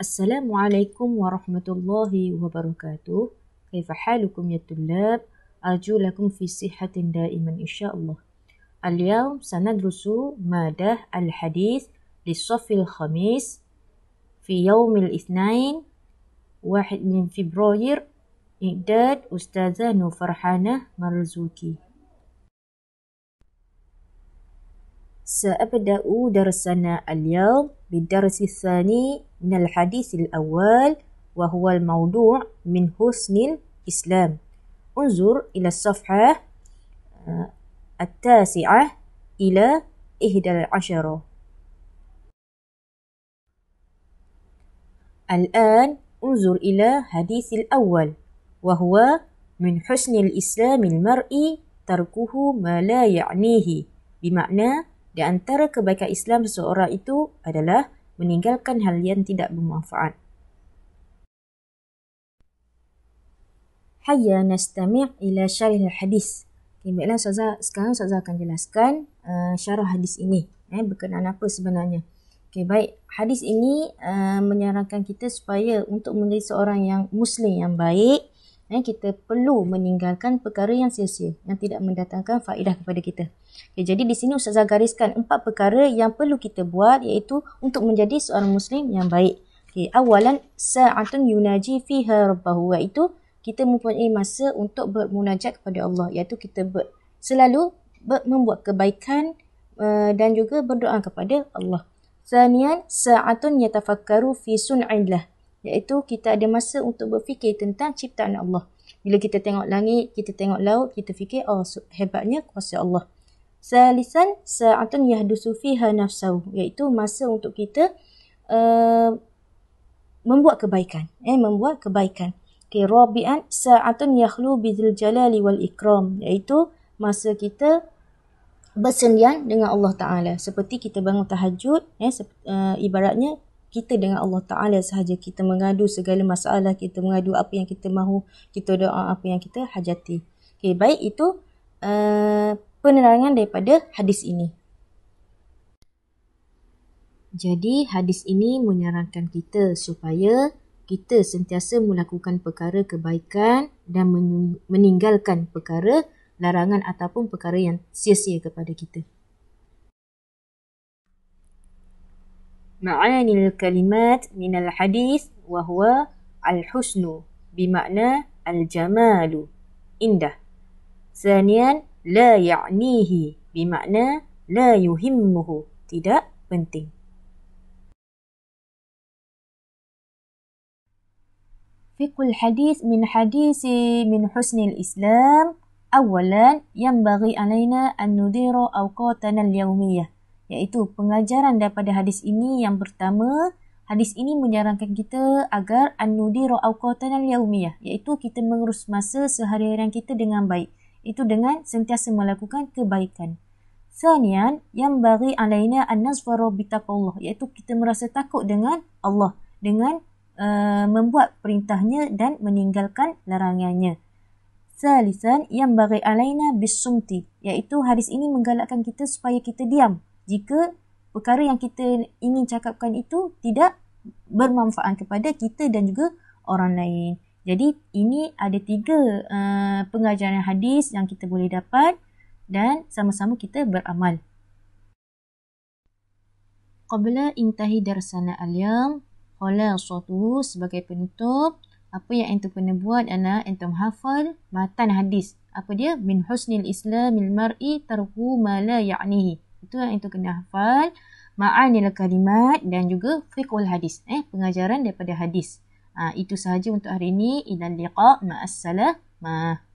السلام عليكم ورحمة الله وبركاته كيف حالكم يا طلاب أرجو لكم في صحة دائما إن شاء الله اليوم سندرس مادة الحديث للصف الخميس في يوم الاثنين واحد من فبراير إعداد أستاذة نوفرحانة مرزوكي سأبدأ درسنا اليوم بالدرس الثاني من الحديث الأول وهو الموضوع من حسن الإسلام انظر إلى الصفحة آه، التاسعة إلى إحدى العشرة الآن انظر إلى حديث الأول وهو من حسن الإسلام المرء تركه ما لا يعنيه بمعنى di antara kebaikan Islam seseorang itu adalah meninggalkan hal yang tidak bermanfaat. Hayya nastami' ila syarih hadis. Okay, baiklah, Ustazah, sekarang Ustazah akan jelaskan uh, syarah hadis ini. Eh, berkenaan apa sebenarnya? Okay, baik. Hadis ini uh, menyarankan kita supaya untuk menjadi seorang yang Muslim yang baik, eh, kita perlu meninggalkan perkara yang sia-sia, yang tidak mendatangkan faedah kepada kita. Okay, jadi di sini Ustazah gariskan empat perkara yang perlu kita buat iaitu untuk menjadi seorang Muslim yang baik. Okay, awalan, sa'atun yunaji fiha rabbahu, iaitu kita mempunyai masa untuk bermunajat kepada Allah, iaitu kita ber, selalu ber, membuat kebaikan uh, dan juga berdoa kepada Allah. Thaniyan, sa'atun yatafakkaru fi sun'illah. Iaitu kita ada masa untuk berfikir tentang ciptaan Allah. Bila kita tengok langit, kita tengok laut, kita fikir oh hebatnya kuasa Allah. Salisan sa'atun yahdusu fiha nafsahu. Iaitu masa untuk kita uh, membuat kebaikan. Eh, membuat kebaikan. Okay, Rabi'an sa'atun yahlu bidil jalali wal ikram. Iaitu masa kita bersendian dengan Allah Taala seperti kita bangun tahajud ya se- uh, eh, ibaratnya kita dengan Allah Taala sahaja kita mengadu segala masalah kita mengadu apa yang kita mahu kita doa apa yang kita hajati okey baik itu uh, penerangan daripada hadis ini jadi hadis ini menyarankan kita supaya kita sentiasa melakukan perkara kebaikan dan meninggalkan perkara larangan ataupun perkara yang sia-sia kepada kita. Ma'ani al-kalimat min al-hadis wa huwa al-husnu bermakna al-jamalu indah. Zanian la ya'nihi bermakna la yuhimmuhu tidak penting. Fiqhul hadis min hadisi min husnil islam Awalan, yambagi alaina an nudiru awqatana al-yawmiyah. Iaitu pengajaran daripada hadis ini yang pertama, hadis ini menyarankan kita agar an nudiru awqatana al-yawmiyah. Iaitu kita mengurus masa seharian kita dengan baik. Itu dengan sentiasa melakukan kebaikan. Sanian, yambagi alaina an nazwaru bitaqullah. Iaitu kita merasa takut dengan Allah. Dengan uh, membuat perintahnya dan meninggalkan larangannya. Salisan yang bagai alaina bisumti iaitu hadis ini menggalakkan kita supaya kita diam jika perkara yang kita ingin cakapkan itu tidak bermanfaat kepada kita dan juga orang lain. Jadi ini ada tiga uh, pengajaran hadis yang kita boleh dapat dan sama-sama kita beramal. Qabla intahi darsana al-yam, khala suatu sebagai penutup, apa yang antum kena buat anak antum hafal matan hadis apa dia min husnil islamil mar'i tarhu ma la ya'nihi itu yang antum kena hafal ma'anil kalimat dan juga fiqhul hadis eh pengajaran daripada hadis ha, itu sahaja untuk hari ini ila liqa ma assalamu